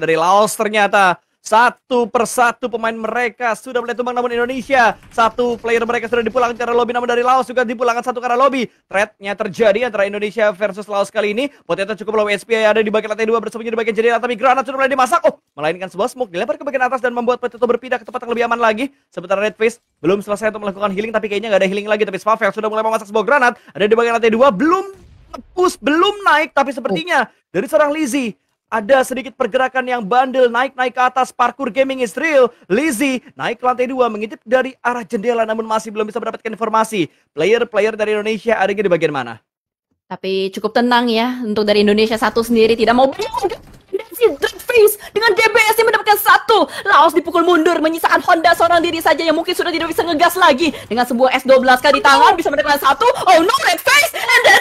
dari Laos ternyata. Satu persatu pemain mereka sudah mulai tumbang namun Indonesia Satu player mereka sudah dipulangkan karena lobby namun dari Laos juga dipulangkan satu karena lobby threatnya terjadi antara Indonesia versus Laos kali ini Potato cukup low HP ada di bagian lantai dua bersembunyi di bagian jendela Tapi granat sudah mulai dimasak Oh melainkan sebuah smoke dilempar ke bagian atas dan membuat potensi berpindah ke tempat yang lebih aman lagi sebentar Red Face belum selesai untuk melakukan healing tapi kayaknya nggak ada healing lagi Tapi Spavel sudah mulai memasak sebuah granat Ada di bagian lantai dua belum push belum naik tapi sepertinya oh. dari seorang Lizzie ada sedikit pergerakan yang bandel naik-naik ke atas parkur gaming is real. Lizzy naik ke lantai dua mengintip dari arah jendela namun masih belum bisa mendapatkan informasi. Player-player dari Indonesia ada di bagian mana? Tapi cukup tenang ya untuk dari Indonesia satu sendiri tidak mau Face dengan DBS yang mendapatkan satu Laos dipukul mundur menyisakan Honda seorang diri saja yang mungkin sudah tidak bisa ngegas lagi dengan sebuah S12 kali di tangan bisa mendapatkan satu oh no red face and then